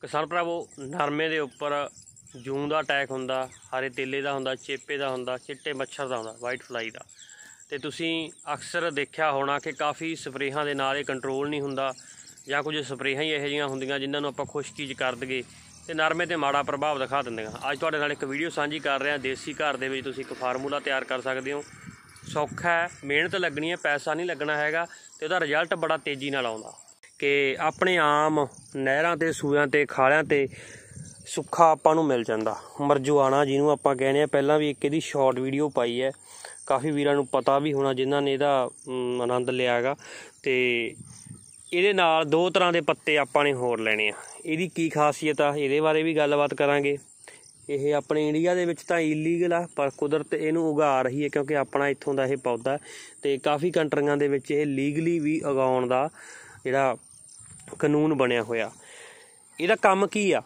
ਕਿਸਾਨ ਭਰਾਵੋ ਨਰਮੇ ਦੇ ਉੱਪਰ ਜੂੰ ਦਾ ਅਟੈਕ ਹੁੰਦਾ ਹਰੇ ਤੇਲੇ ਦਾ ਹੁੰਦਾ ਚੇਪੇ ਦਾ ਹੁੰਦਾ ਚਿੱਟੇ ਮੱਛਰ ਦਾ ਹੁੰਦਾ ਵਾਈਟ ਫਲਾਈ ਦਾ ਤੇ ਤੁਸੀਂ ਅਕਸਰ ਦੇਖਿਆ ਹੋਣਾ ਕਿ ਕਾਫੀ ਸਪਰੇਹਾਂ ਦੇ ਨਾਲ ਇਹ ਕੰਟਰੋਲ ਨਹੀਂ ਹੁੰਦਾ ਜਾਂ ਕੁਝ ਸਪਰੇਹਾਂ ਹੀ ਇਹੋ ਜਿਹੀਆਂ ਹੁੰਦੀਆਂ ਜਿਨ੍ਹਾਂ ਨੂੰ ਆਪਾਂ ਖੁਸ਼ਕੀ ਚ ਕਰ ਦਗੇ ਤੇ ਨਰਮੇ ਤੇ ਮਾੜਾ ਪ੍ਰਭਾਵ ਦਿਖਾ ਦਿੰਦੀਆਂ ਅੱਜ ਤੁਹਾਡੇ ਨਾਲ ਇੱਕ ਵੀਡੀਓ ਸਾਂਝੀ ਕਰ ਰਿਹਾ ਦੇਸੀ ਘਰ ਦੇ ਵਿੱਚ ਤੁਸੀਂ ਇੱਕ ਫਾਰਮੂਲਾ ਤਿਆਰ ਕਰ ਸਕਦੇ ਹੋ ਸੌਖਾ ਹੈ ਮਿਹਨਤ ਲੱਗਣੀ ਹੈ ਪੈਸਾ ਨਹੀਂ ਲੱਗਣਾ ਹੈਗਾ ਤੇ ਉਹਦਾ ਰਿਜ਼ਲਟ ਬੜਾ ਤੇਜ਼ੀ ਨਾਲ ਆਉਂਦਾ ਕਿ ਆਪਣੇ ਆਮ ਨਹਿਰਾਂ ਤੇ ਸੂਆਂ ਤੇ ਖਾਲਿਆਂ ਤੇ ਸੁੱਖਾ ਆਪਾਂ ਨੂੰ ਮਿਲ ਜਾਂਦਾ ਮਰਜੁਆਣਾ ਜਿਹਨੂੰ ਆਪਾਂ ਕਹਿੰਦੇ ਆ ਪਹਿਲਾਂ ਵੀ ਇੱਕ ਇਹਦੀ ਸ਼ਾਰਟ ਵੀਡੀਓ ਪਾਈ ਹੈ ਕਾਫੀ ਵੀਰਾਂ ਨੂੰ ਪਤਾ ਵੀ ਹੋਣਾ ਜਿਨ੍ਹਾਂ ਨੇ ਇਹਦਾ ਆਨੰਦ ਲਿਆਗਾ ਤੇ ਇਹਦੇ ਨਾਲ ਦੋ ਤਰ੍ਹਾਂ ਦੇ ਪੱਤੇ ਆਪਾਂ ਨੇ ਹੋਰ ਲੈਣੇ ਆ ਇਹਦੀ ਕੀ ਖਾਸੀਅਤ ਆ ਇਹਦੇ ਬਾਰੇ ਵੀ ਗੱਲਬਾਤ ਕਰਾਂਗੇ ਇਹ ਆਪਣੇ ਇੰਡੀਆ ਦੇ ਵਿੱਚ ਤਾਂ ਇਲੀਗਲ ਆ ਪਰ ਕੁਦਰਤ ਇਹਨੂੰ ਉਗਾ ਰਹੀ ਹੈ ਕਿਉਂਕਿ ਆਪਣਾ ਇੱਥੋਂ ਦਾ ਇਹ ਪੌਦਾ ਤੇ ਕਾਫੀ ਕੰਟਰੀਆਂ ਦੇ ਵਿੱਚ ਇਹ ਲੀਗਲੀ ਵੀ ਉਗਾਉਣ ਦਾ ਜਿਹੜਾ ਕਾਨੂੰਨ ਬਣਿਆ ਹੋਇਆ ਇਹਦਾ ਕੰਮ ਕੀ ਆ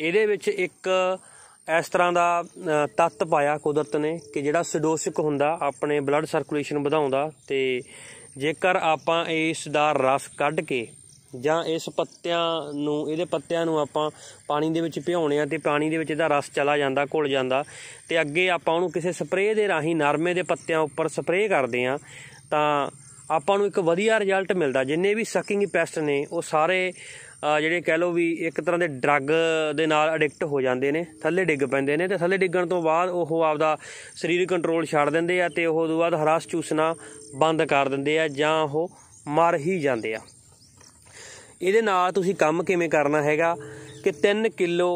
ਇਹਦੇ ਵਿੱਚ ਇੱਕ ਇਸ ਤਰ੍ਹਾਂ ਦਾ ਤੱਤ ਪਾਇਆ ਕੁਦਰਤ ਨੇ ਕਿ ਜਿਹੜਾ ਸਿਡੋਸਿਕ ਹੁੰਦਾ ਆਪਣੇ ਬਲੱਡ ਸਰਕੂਲੇਸ਼ਨ ਵਧਾਉਂਦਾ ਤੇ ਜੇਕਰ ਆਪਾਂ ਇਸ ਦਾ ਰਸ ਕੱਢ ਕੇ ਜਾਂ ਇਸ ਪੱਤਿਆਂ ਨੂੰ ਇਹਦੇ ਪੱਤਿਆਂ ਨੂੰ ਆਪਾਂ ਪਾਣੀ ਦੇ ਵਿੱਚ ਭਿਉਣੇ ਆ ਤੇ ਪਾਣੀ ਦੇ ਵਿੱਚ ਇਹਦਾ ਰਸ ਚਲਾ ਜਾਂਦਾ ਘੁਲ ਜਾਂਦਾ ਤੇ ਅੱਗੇ ਆਪਾਂ ਉਹਨੂੰ ਕਿਸੇ ਸਪਰੇਅ ਦੇ ਰਾਹੀਂ ਨਰਮੇ ਦੇ ਪੱਤਿਆਂ ਉੱਪਰ ਸਪਰੇਅ ਕਰਦੇ ਆ ਤਾਂ ਆਪਾਂ ਨੂੰ ਇੱਕ ਵਧੀਆ ਰਿਜ਼ਲਟ ਮਿਲਦਾ ਜਿੰਨੇ ਵੀ ਸਕਿੰਗ ਪੈਸਟ ਨੇ ਉਹ ਸਾਰੇ ਜਿਹੜੇ ਕਹਿ ਲੋ ਵੀ ਇੱਕ ਤਰ੍ਹਾਂ ਦੇ ਡਰੱਗ ਦੇ ਨਾਲ ਐਡਿਕਟ ਹੋ ਜਾਂਦੇ ਨੇ ਥੱਲੇ ਡਿੱਗ ਪੈਂਦੇ ਨੇ ਤੇ ਥੱਲੇ ਡਿੱਗਣ ਤੋਂ ਬਾਅਦ ਉਹ ਆਪਦਾ ਸਰੀਰ ਕੰਟਰੋਲ ਛੱਡ ਦਿੰਦੇ ਆ ਤੇ ਉਹ ਤੋਂ ਬਾਅਦ ਹਰਾਸ ਚੂਸਣਾ ਬੰਦ ਕਰ ਦਿੰਦੇ ਆ ਜਾਂ ਉਹ ਮਰ ਹੀ ਜਾਂਦੇ ਆ ਇਹਦੇ ਨਾਲ ਤੁਸੀਂ ਕੰਮ ਕਿਵੇਂ ਕਰਨਾ ਹੈਗਾ ਕਿ 3 ਕਿਲੋ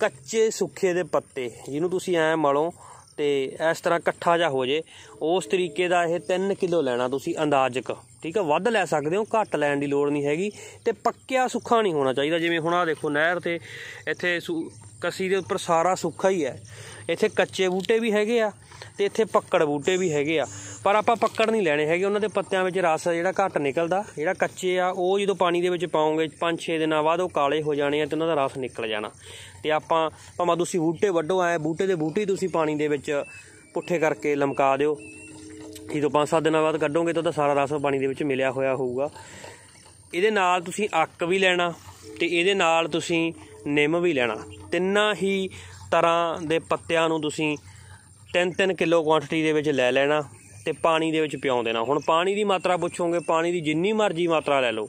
ਕੱਚੇ ਸੁੱਕੇ ਦੇ ਪੱਤੇ ਜਿਹਨੂੰ ਤੁਸੀਂ ਐ ਮਲੋ ਤੇ ਇਸ ਤਰ੍ਹਾਂ ਇਕੱਠਾ ਜਾ ਹੋ ਜੇ ਉਸ ਤਰੀਕੇ ਦਾ ਇਹ 3 ਕਿਲੋ ਲੈਣਾ ਤੁਸੀਂ ਅੰਦਾਜ਼ਕ ਠੀਕ ਹੈ ਵੱਧ ਲੈ ਸਕਦੇ ਹੋ ਘੱਟ ਲੈਣ ਦੀ ਲੋੜ ਨਹੀਂ ਹੈਗੀ ਤੇ ਪੱਕਿਆ ਸੁੱਖਾ ਨਹੀਂ ਹੋਣਾ ਚਾਹੀਦਾ ਜਿਵੇਂ ਹੁਣ ਆ ਦੇਖੋ ਨਹਿਰ ਤੇ ਇੱਥੇ ਕਸੀ ਦੇ ਉੱਪਰ ਸਾਰਾ ਸੁੱਖਾ ਹੀ ਹੈ ਇੱਥੇ ਕੱਚੇ ਬੂਟੇ ਵੀ ਹੈਗੇ ਆ ਤੇ ਇੱਥੇ ਪੱਕੜ ਬੂਟੇ ਵੀ ਹੈਗੇ ਆ ਪਰ ਆਪਾਂ ਪੱਕੜ ਨਹੀਂ ਲੈਣੇ ਹੈਗੇ ਉਹਨਾਂ ਦੇ ਪੱਤਿਆਂ ਵਿੱਚ ਰਸ ਜਿਹੜਾ ਘੱਟ ਨਿਕਲਦਾ ਜਿਹੜਾ ਕੱਚੇ ਆ ਉਹ ਜਦੋਂ ਪਾਣੀ ਦੇ ਵਿੱਚ ਪਾਉਂਗੇ 5-6 ਦਿਨਾਂ ਬਾਅਦ ਉਹ ਕਾਲੇ ਹੋ ਜਾਣੇ ਆ ਤੇ ਉਹਨਾਂ ਦਾ ਰਸ ਨਿਕਲ ਜਾਣਾ ਤੇ ਆਪਾਂ ਭਾਵੇਂ ਤੁਸੀਂ ਬੂਟੇ ਵੱਢੋ ਆਏ ਬੂਟੇ ਦੇ ਬੂਟੇ ਤੁਸੀਂ ਪਾਣੀ ਦੇ ਵਿੱਚ ਪੁੱਠੇ ਕਰਕੇ ਲਮਕਾ ਦਿਓ ਜਦੋਂ 5-7 ਦਿਨਾਂ ਬਾਅਦ ਕੱਢੋਗੇ ਤਾਂ ਉਹਦਾ ਸਾਰਾ ਰਸ ਪਾਣੀ ਦੇ ਵਿੱਚ ਮਿਲਿਆ ਹੋਇਆ ਹੋਊਗਾ ਇਹਦੇ ਨਾਲ ਤੁਸੀਂ ਅੱਕ ਵੀ ਲੈਣਾ ਤੇ ਇਹਦੇ ਨਾਲ ਤੁਸੀਂ ਨਿੰਮ ਵੀ ਲੈਣਾ ਤਿੰਨਾਂ ਹੀ ਤਰ੍ਹਾਂ ਦੇ ਪੱਤਿਆਂ ਨੂੰ ਤੁਸੀਂ 10-10 ਕਿਲੋ ਕੁਆਂਟੀਟੀ ਦੇ ਵਿੱਚ ਲੈ ਲੈਣਾ ਤੇ ਪਾਣੀ ਦੇ ਵਿੱਚ ਪਿਉਂ ਦੇਣਾ ਹੁਣ ਪਾਣੀ ਦੀ ਮਾਤਰਾ ਪੁੱਛੋਗੇ ਪਾਣੀ ਦੀ ਜਿੰਨੀ ਮਰਜ਼ੀ ਮਾਤਰਾ ਲੈ ਲਓ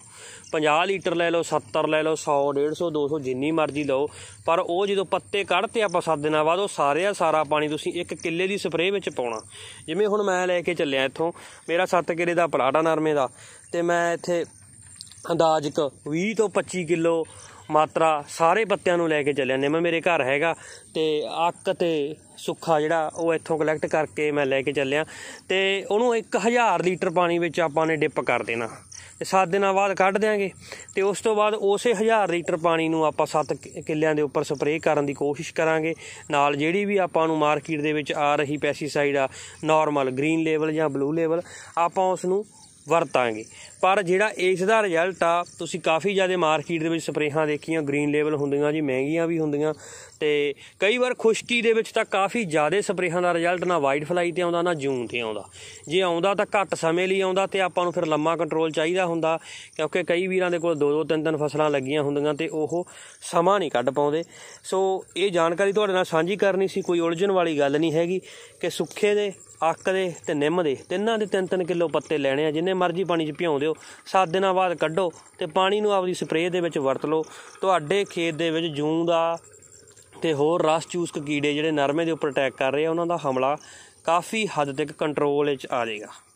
50 ਲੀਟਰ ਲੈ ਲਓ 70 ਲੈ ਲਓ 100 150 200 ਜਿੰਨੀ ਮਰਜ਼ੀ ਲਓ ਪਰ ਉਹ ਜਦੋਂ ਪੱਤੇ ਕੱਢ ਤੇ ਆਪਾਂ 7 ਦਿਨਾਂ ਬਾਅਦ ਉਹ ਸਾਰੇ ਆ ਸਾਰਾ ਪਾਣੀ ਤੁਸੀਂ ਇੱਕ ਕਿੱਲੇ ਦੀ ਸਪਰੇਅ ਵਿੱਚ ਪਾਉਣਾ ਜਿਵੇਂ ਹੁਣ ਮੈਂ ਲੈ ਕੇ ਚੱਲਿਆ ਇੱਥੋਂ ਮੇਰਾ 7 ਕਿਲੇ ਦਾ ਪਲਾਟਾ ਨਰਮੇ ਦਾ ਤੇ ਮੈਂ ਇੱਥੇ ਅੰਦਾਜ਼ਿਤ 20 ਤੋਂ 25 ਕਿਲੋ ਮਾਤਰਾ ਸਾਰੇ ਪੱਤਿਆਂ ਨੂੰ ਲੈ ਕੇ ਚੱਲਿਆ ਨਿੰਮ ਮੇਰੇ ਘਰ ਹੈਗਾ ਤੇ ਅੱਕ ਤੇ ਸੁੱਖਾ ਜਿਹੜਾ ਉਹ ਇੱਥੋਂ ਕਲੈਕਟ ਕਰਕੇ ਮੈਂ ਲੈ ਕੇ ਚੱਲਿਆ ਤੇ ਉਹਨੂੰ 1000 ਲੀਟਰ ਪਾਣੀ ਵਿੱਚ ਆਪਾਂ ਨੇ ਡਿਪ ਕਰ ਦੇਣਾ ਤੇ 7 ਦਿਨਾਂ ਬਾਅਦ ਕੱਢ ਦੇਾਂਗੇ ਤੇ ਉਸ ਤੋਂ ਬਾਅਦ ਉਸੇ 1000 ਲੀਟਰ ਪਾਣੀ ਨੂੰ ਆਪਾਂ 7 ਕਿੱਲਿਆਂ ਦੇ ਉੱਪਰ ਸਪਰੇਅ ਕਰਨ ਦੀ ਕੋਸ਼ਿਸ਼ ਕਰਾਂਗੇ ਨਾਲ ਜਿਹੜੀ ਵੀ ਆਪਾਂ ਨੂੰ ਮਾਰਕੀਟ ਦੇ ਵਿੱਚ ਆ ਰਹੀ ਪੈਸਟੀਸਾਈਡ ਆ ਨਾਰਮਲ ਗ੍ਰੀਨ ਲੈਵਲ ਜਾਂ ਬਲੂ ਲੈਵਲ ਆਪਾਂ ਉਸ ਨੂੰ ਵਰਤਾਂਗੇ ਪਰ ਜਿਹੜਾ ਇਸ ਦਾ ਰਿਜ਼ਲਟ ਆ ਤੁਸੀਂ ਕਾਫੀ ਜ਼ਿਆਦਾ ਮਾਰਕੀਟ ਦੇ ਵਿੱਚ ਸਪਰੇਹਾਂ ਦੇਖੀਆਂ ਗ੍ਰੀਨ ਲੈਵਲ ਹੁੰਦੀਆਂ ਜੀ ਮਹਿੰਗੀਆਂ ਵੀ ਹੁੰਦੀਆਂ ਤੇ ਕਈ ਵਾਰ ਖੁਸ਼ਕੀ ਦੇ ਵਿੱਚ ਤਾਂ ਕਾਫੀ ਜ਼ਿਆਦਾ ਸਪਰੇਹਾਂ ਦਾ ਰਿਜ਼ਲਟ ਨਾ ਵਾਈਟ ਫਲਾਈ ਤੇ ਆਉਂਦਾ ਨਾ ਜੂਨ ਤੇ ਆਉਂਦਾ ਜੇ ਆਉਂਦਾ ਤਾਂ ਘੱਟ ਸਮੇਂ ਲਈ ਆਉਂਦਾ ਤੇ ਆਪਾਂ ਨੂੰ ਫਿਰ ਲੰਮਾ ਕੰਟਰੋਲ ਚਾਹੀਦਾ ਹੁੰਦਾ ਕਿਉਂਕਿ ਕਈ ਵੀਰਾਂ ਦੇ ਕੋਲ ਦੋ ਦੋ ਤਿੰਨ ਤਿੰਨ ਫਸਲਾਂ ਲੱਗੀਆਂ ਹੁੰਦੀਆਂ ਤੇ ਉਹ ਸਮਾਂ ਨਹੀਂ ਕੱਢ ਪਾਉਂਦੇ ਸੋ ਇਹ ਜਾਣਕਾਰੀ ਤੁਹਾਡੇ ਨਾਲ ਸਾਂਝੀ ਕਰਨੀ ਸੀ ਕੋਈ ਉਲਝਣ ਵਾਲੀ ਗੱਲ ਨਹੀਂ ਹੈਗੀ ਕਿ ਸੁੱਖੇ ਦੇ ਅੱਕ ਦੇ ਤੇ ਨਿੰਮ ਦੇ ਤਿੰਨਾਂ ਦੇ ਤਿੰਨ ਤਿੰਨ ਕਿਲੋ ਪੱਤੇ ਲੈਣੇ ਆ ਜਿੰਨੇ ਮਰਜ਼ੀ ਪਾਣੀ 'ਚ ਭਿਉਂ ਦਿਓ ਲਿਓ 7 ਦਿਨਾਂ ਬਾਅਦ ਕੱਢੋ ਤੇ ਪਾਣੀ ਨੂੰ ਆਪਦੀ ਸਪਰੇਅ ਦੇ ਵਿੱਚ ਵਰਤ ਲਓ ਤੁਹਾਡੇ ਖੇਤ ਦੇ ਵਿੱਚ ਜੂੰ ਦਾ ਤੇ ਹੋਰ ਰਸ ਚੂਸਕ ਕੀੜੇ ਜਿਹੜੇ ਨਰਮੇ ਦੇ ਉੱਪਰ ਅਟੈਕ ਕਰ ਰਹੇ ਆ ਉਹਨਾਂ ਦਾ ਹਮਲਾ ਕਾਫੀ ਹੱਦ ਤੱਕ ਕੰਟਰੋਲ ਵਿੱਚ ਆ ਜਾਏਗਾ